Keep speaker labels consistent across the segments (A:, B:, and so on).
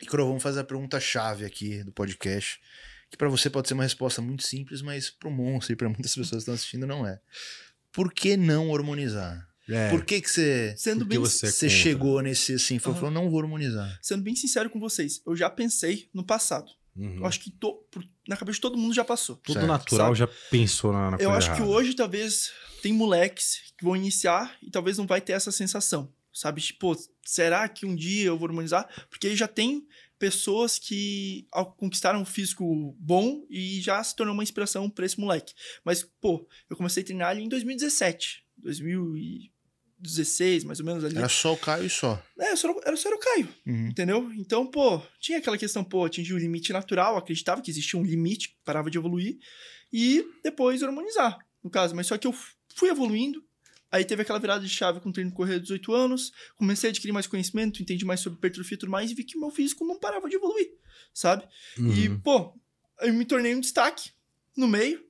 A: E Cro, vamos fazer a pergunta chave aqui do podcast, que para você pode ser uma resposta muito simples, mas para o monstro e para muitas pessoas que estão assistindo não é. Por que não hormonizar? É. Por que que você, sendo bem, você, você chegou nesse assim, falou, uhum. falou, não vou hormonizar?
B: Sendo bem sincero com vocês, eu já pensei no passado. Uhum. Eu acho que na cabeça de todo mundo já passou. Tudo certo. natural sabe? já pensou na, na Eu acho errada. que hoje talvez tem moleques que vão iniciar e talvez não vai ter essa sensação. Sabe, tipo, será que um dia eu vou harmonizar? Porque já tem pessoas que conquistaram um físico bom e já se tornou uma inspiração para esse moleque. Mas, pô, eu comecei a treinar ali em 2017, 2016, mais ou menos ali. Era só o Caio e só. É, só, era só era o Caio, uhum. entendeu? Então, pô, tinha aquela questão, pô, atingir o limite natural, acreditava que existia um limite, parava de evoluir, e depois harmonizar, no caso. Mas só que eu fui evoluindo, Aí teve aquela virada de chave com o treino de correr 18 anos, comecei a adquirir mais conhecimento, entendi mais sobre hipertrofia e tudo mais, e vi que meu físico não parava de evoluir, sabe? Uhum. E, pô, eu me tornei um destaque no meio,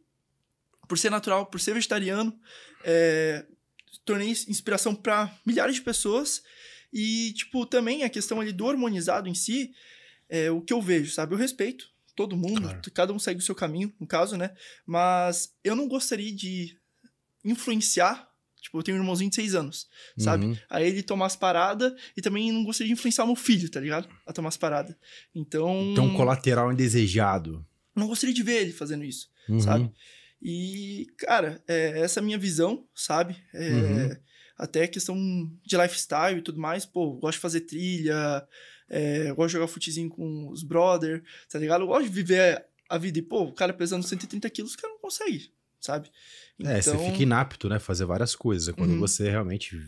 B: por ser natural, por ser vegetariano, é, tornei inspiração para milhares de pessoas, e, tipo, também a questão ali do hormonizado em si, é o que eu vejo, sabe? Eu respeito todo mundo, claro. cada um segue o seu caminho, no caso, né? Mas eu não gostaria de influenciar Tipo, eu tenho um irmãozinho de seis anos, sabe? Uhum. Aí ele tomar as paradas e também não gostaria de influenciar meu filho, tá ligado? A tomar as paradas. Então. Então, colateral indesejado. Não gostaria de ver ele fazendo isso, uhum. sabe? E, cara, é, essa é a minha visão, sabe? É, uhum. Até questão de lifestyle e tudo mais. Pô, gosto de fazer trilha, é, gosto de jogar futezinho com os brother, tá ligado? Eu gosto de viver a vida. E, pô, o cara pesando 130 quilos, o cara não consegue, sabe? Então... É, você então fica inapto,
A: né? Fazer várias coisas. Quando uhum. você realmente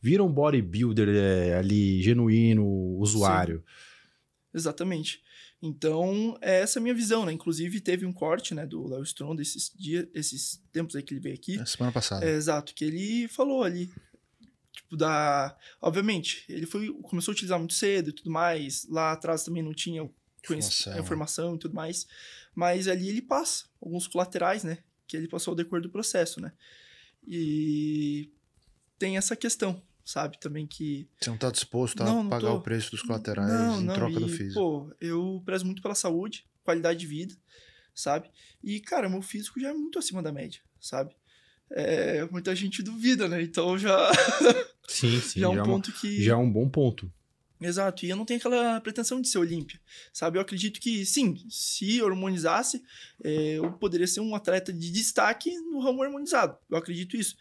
A: vira um bodybuilder é, ali, genuíno, usuário. Sim.
B: Exatamente. Então, é essa é a minha visão, né? Inclusive, teve um corte, né, do Léo Stronda esses dias, esses tempos aí que ele veio aqui. Na é, semana passada. É, exato, que ele falou ali, tipo, da... Obviamente, ele foi, começou a utilizar muito cedo e tudo mais. Lá atrás também não tinha conhecimento, informação e tudo mais. Mas ali ele passa alguns colaterais, né? que ele passou ao decorrer do processo, né? E tem essa questão, sabe? Também que.
A: Você não está disposto a não, não pagar tô... o preço dos colaterais não, em troca e, do físico.
B: Pô, eu prezo muito pela saúde, qualidade de vida, sabe? E, cara, meu físico já é muito acima da média, sabe? É, muita gente duvida, né? Então já. Sim, sim. já é um já é ponto que. Já é um bom ponto. Exato, e eu não tenho aquela pretensão de ser Olímpia, sabe? Eu acredito que, sim, se harmonizasse é, eu poderia ser um atleta de destaque no ramo harmonizado Eu acredito isso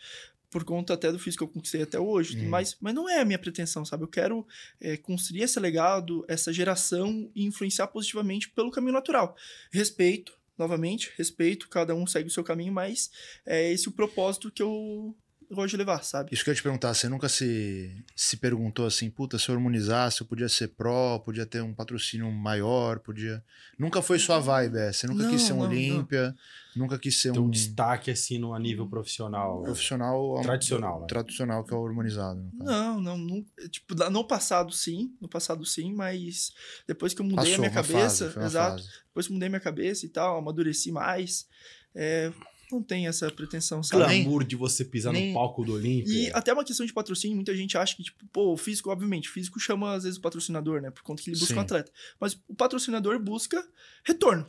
B: por conta até do físico que eu conquistei até hoje, mas, mas não é a minha pretensão, sabe? Eu quero é, construir esse legado, essa geração e influenciar positivamente pelo caminho natural. Respeito, novamente, respeito, cada um segue o seu caminho, mas é esse o propósito que eu, eu gosto de levar, sabe? Isso que
A: eu ia te perguntar, você nunca se, se perguntou assim, puta, se eu harmonizasse, eu podia ser pró, podia ter um patrocínio maior, podia... Nunca foi sua vibe, é? Você nunca não, quis ser um não, Olímpia, não. nunca quis ser então, um... um destaque, assim, no, a nível profissional... Profissional... Tradicional, né? Tradicional, que é o harmonizado.
B: Não, não, não... Tipo, no passado, sim. No passado, sim, mas depois que eu mudei Passou, a minha cabeça... Fase, exato. Fase. Depois que eu mudei minha cabeça e tal, amadureci mais... É, não tem essa pretensão, sabe? Clamor de você
A: pisar nem... no palco do Olímpico E
B: até uma questão de patrocínio, muita gente acha que, tipo, pô, o físico, obviamente, o físico chama às vezes o patrocinador, né? Por conta que ele busca Sim. um atleta. Mas o patrocinador busca retorno.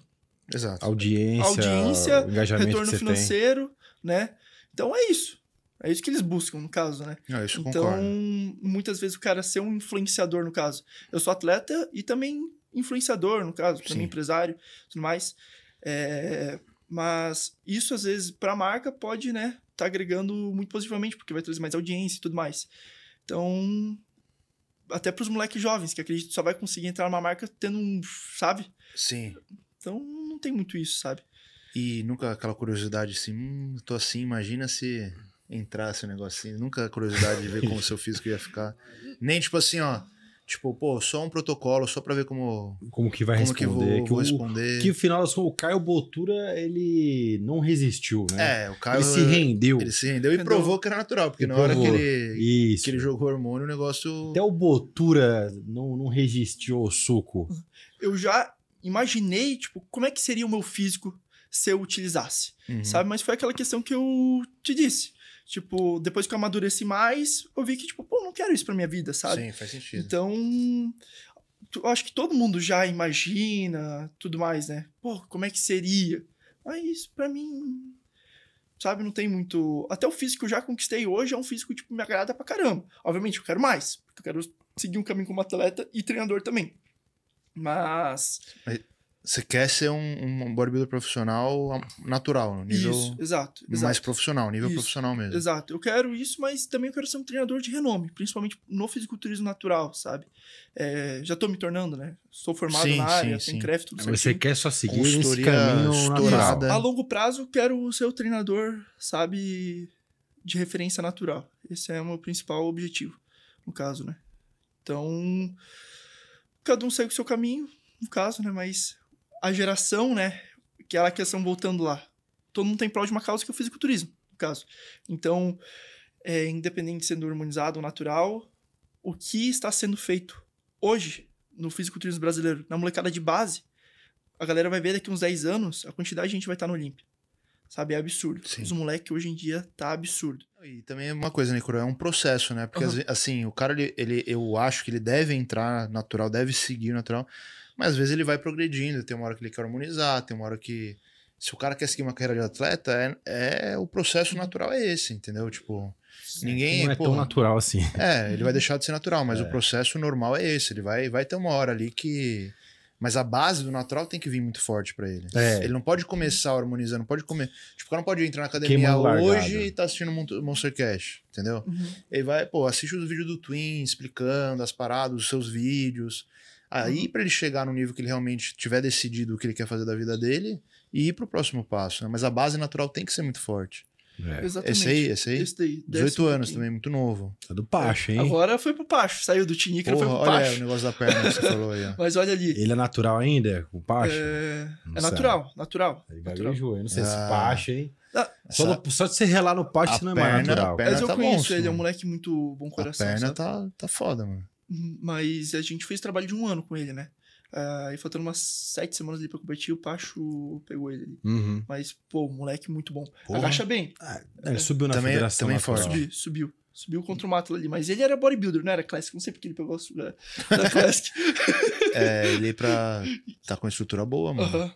A: Exato. Audiência, Audiência engajamento retorno financeiro,
B: tem. né? Então é isso. É isso que eles buscam, no caso, né? É, isso então, concordo. muitas vezes o cara ser um influenciador, no caso. Eu sou atleta e também influenciador, no caso, Sim. também empresário tudo mais. É, mas isso, às vezes, para a marca pode, né, tá agregando muito positivamente, porque vai trazer mais audiência e tudo mais. Então, até para os moleques jovens, que acredito só vai conseguir entrar numa marca tendo um, sabe? Sim. Então, não tem muito isso, sabe?
A: E nunca aquela curiosidade assim, hum, tô assim, imagina se entrasse um negócio assim. Nunca a curiosidade de ver como o seu físico ia ficar. Nem tipo assim, ó Tipo, pô, só um protocolo, só para ver como. Como que vai como responder. Que, vou, que vou responder. O, que final o Caio Botura, ele não resistiu, né? É, o Caio. Ele se rendeu. Ele se
B: rendeu e provou que era natural, porque na provou. hora que ele,
A: Isso. que ele jogou hormônio, o negócio. Até o Botura não, não resistiu ao suco.
B: Eu já imaginei, tipo, como é que seria o meu físico se eu utilizasse, uhum. sabe? Mas foi aquela questão que eu te disse. Tipo, depois que eu amadureci mais, eu vi que, tipo, pô, não quero isso pra minha vida, sabe? Sim, faz sentido. Então, eu acho que todo mundo já imagina tudo mais, né? Pô, como é que seria? Mas para pra mim, sabe? Não tem muito. Até o físico que eu já conquistei hoje é um físico, tipo, me agrada pra caramba. Obviamente, eu quero mais, porque eu quero seguir um caminho como atleta e treinador também. Mas.
A: Mas você quer ser um, um bodybuilder profissional natural, no nível isso,
B: exato, exato. mais
A: profissional, nível isso, profissional mesmo.
B: Exato, eu quero isso, mas também quero ser um treinador de renome, principalmente no fisiculturismo natural, sabe? É, já estou me tornando, né? Sou formado sim, na área, sim, tenho craft, tudo Você quer só seguir esse caminho estourada. A longo prazo, quero ser o treinador, sabe, de referência natural. Esse é o meu principal objetivo, no caso, né? Então, cada um segue o seu caminho, no caso, né? Mas a geração, né? Que ela é a questão voltando lá. Todo mundo tem prol de uma causa que é o fisiculturismo, no caso. Então, é, independente de sendo harmonizado ou natural, o que está sendo feito hoje no fisiculturismo brasileiro, na molecada de base, a galera vai ver daqui uns 10 anos a quantidade de gente vai estar no Olímpia sabe? É absurdo. Sim. Os moleques hoje em dia tá absurdo. E também é uma
A: coisa, né, Coro? É um processo, né? Porque, uhum. assim, o cara, ele, ele, eu acho que ele deve entrar natural, deve seguir natural, mas às vezes ele vai progredindo. Tem uma hora que ele quer harmonizar, tem uma hora que. Se o cara quer seguir uma carreira de atleta, é, é o processo natural é esse, entendeu? Tipo, ninguém. Não é tão natural assim. É, ele vai uhum. deixar de ser natural, mas é. o processo normal é esse. Ele vai, vai ter uma hora ali que mas a base do natural tem que vir muito forte para ele. É. Ele não pode começar harmonizando, pode comer. Tipo, o cara não pode entrar na academia hoje e tá assistindo Monster Cash, entendeu? Uhum. Ele vai, pô, assiste os vídeos do Twin explicando as paradas, os seus vídeos. Aí, uhum. para ele chegar no nível que ele realmente tiver decidido o que ele quer fazer da vida dele e ir pro próximo passo. Né? Mas a base natural tem que ser muito forte. É. Exatamente. Esse aí, esse aí. Esse daí. 18 anos também, muito novo. Tá do Pacho, é. hein?
B: Agora foi pro Pacho, saiu do Tinicra, foi pro Pacho. Olha aí, o negócio da perna que você falou aí. Ó. Mas olha ali. Ele é natural ainda, o Pacho? É, é natural, natural. Ele vai natural. Não sei ah. se Pacho, hein? Ah. Só, Essa... no, só de você relar no Pacho, você não é perna, mais natural. Mas eu tá conheço ele, é um moleque muito bom coração. A perna sabe? tá,
A: tá foda, mano.
B: Uhum, mas a gente fez trabalho de um ano com ele, né? Aí, ah, faltando umas sete semanas ali pra competir, o Pacho pegou ele ali. Uhum. Mas, pô, moleque muito bom. Porra. Agacha bem. Ah, ele é, subiu na também, federação. Também foi. Subiu, subiu. Subiu contra o Mato ali, mas ele era bodybuilder, não era Classic. Não sei porque ele pegou a da Classic. é, ele é pra.
A: Tá com estrutura boa, mano.
B: Uhum.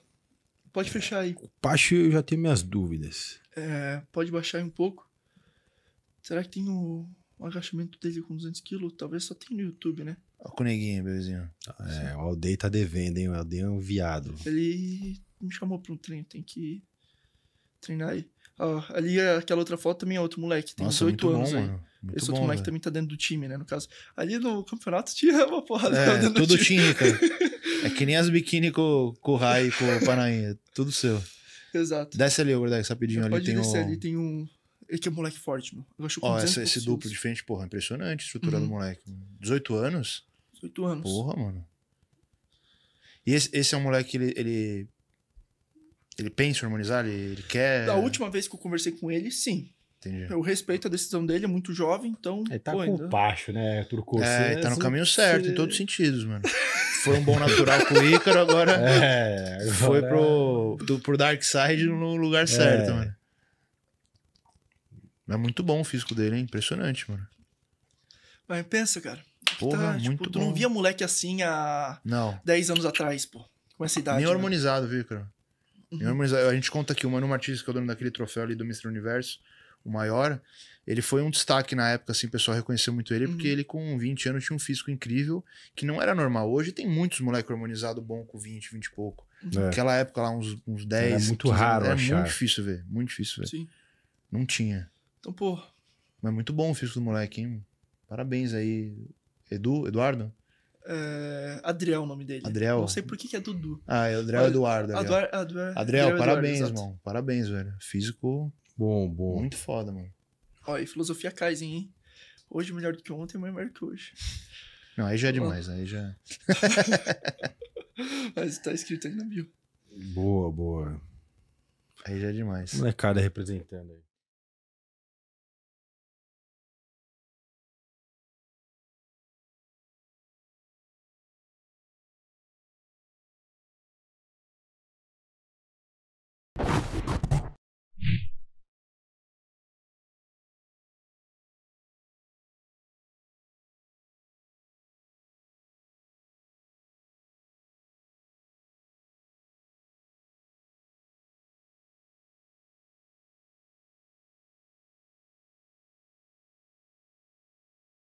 B: Pode fechar aí. O
A: Pacho eu já tenho minhas dúvidas.
B: É, pode baixar aí um pouco. Será que tem o, o agachamento dele com 200kg? Talvez só tem no YouTube, né?
A: Ó o coneguinho, bebezinho. é, o Aldei tá devendo, hein? O Aldei é um viado.
B: Ele me chamou pra um treino, tem que treinar aí. Ó, ali é aquela outra foto também é outro moleque, tem 18 anos bom, aí. Mano. Muito Esse bom, outro moleque também tá dentro do time, né? No caso, ali no campeonato tinha uma porrada. É, tudo tinha,
A: time, cara. é que nem as biquíni com, com o Rai e com o Panainha. É tudo seu. Exato. Desce ali, Overdex, rapidinho. Você ali pode tem descer um... ali,
B: tem um... Ele que é um moleque forte, mano. Eu acho que oh, essa, esse duplo
A: de frente, porra, é impressionante a estrutura uhum. do moleque. 18 anos? Oito anos. Porra, mano. E esse, esse é um moleque que ele, ele, ele. pensa em harmonizar? Ele, ele quer. Da
B: última vez que eu conversei com ele, sim. Entendi. Eu respeito a decisão dele, é muito jovem, então. Ele tá pô, com ainda...
A: baixo, né, Turco? É, ele tá no caminho certo, em todos os sentidos, mano. Foi um bom natural pro Ícaro, agora. É, agora... Foi pro, é. do, pro Dark Side no lugar certo, é. mano. É muito bom o físico dele, é impressionante, mano.
B: Mas pensa, cara. Porra, tá, muito tipo, Tu não via moleque assim há não. 10 anos atrás, pô. Com essa idade. Nem né? harmonizado, viu, Uhum. Nem
A: harmonizado. A gente conta que o Manu Martins, que é o dono daquele troféu ali do Mr. Universo, o maior, ele foi um destaque na época, assim, o pessoal reconheceu muito ele, uhum. porque ele com 20 anos tinha um físico incrível, que não era normal. Hoje tem muitos moleque harmonizado bom com 20, 20 e pouco. Uhum. É. Naquela época lá, uns, uns 10. É era muito 15, raro, Era é achar. muito difícil ver, muito difícil ver. Sim. Não tinha. Então, pô. Mas muito bom o físico do moleque, hein? Parabéns aí. Edu, Eduardo?
B: É, Adriel é o nome dele. Adriel. Não sei por que, que é Dudu. Ah, é Adriel Eduardo. Adriel, Adriel, Adriel parabéns, Eduardo, mano.
A: Parabéns, velho. Físico. Bom, bom. Muito foda, mano.
B: Ó, e filosofia Kaizen, hein? Hoje melhor do que ontem, amanhã melhor que hoje.
A: Não, aí já é demais, aí já. É.
B: Mas tá escrito aí na bio.
A: Boa, boa. Aí já é demais. Molecada representando aí.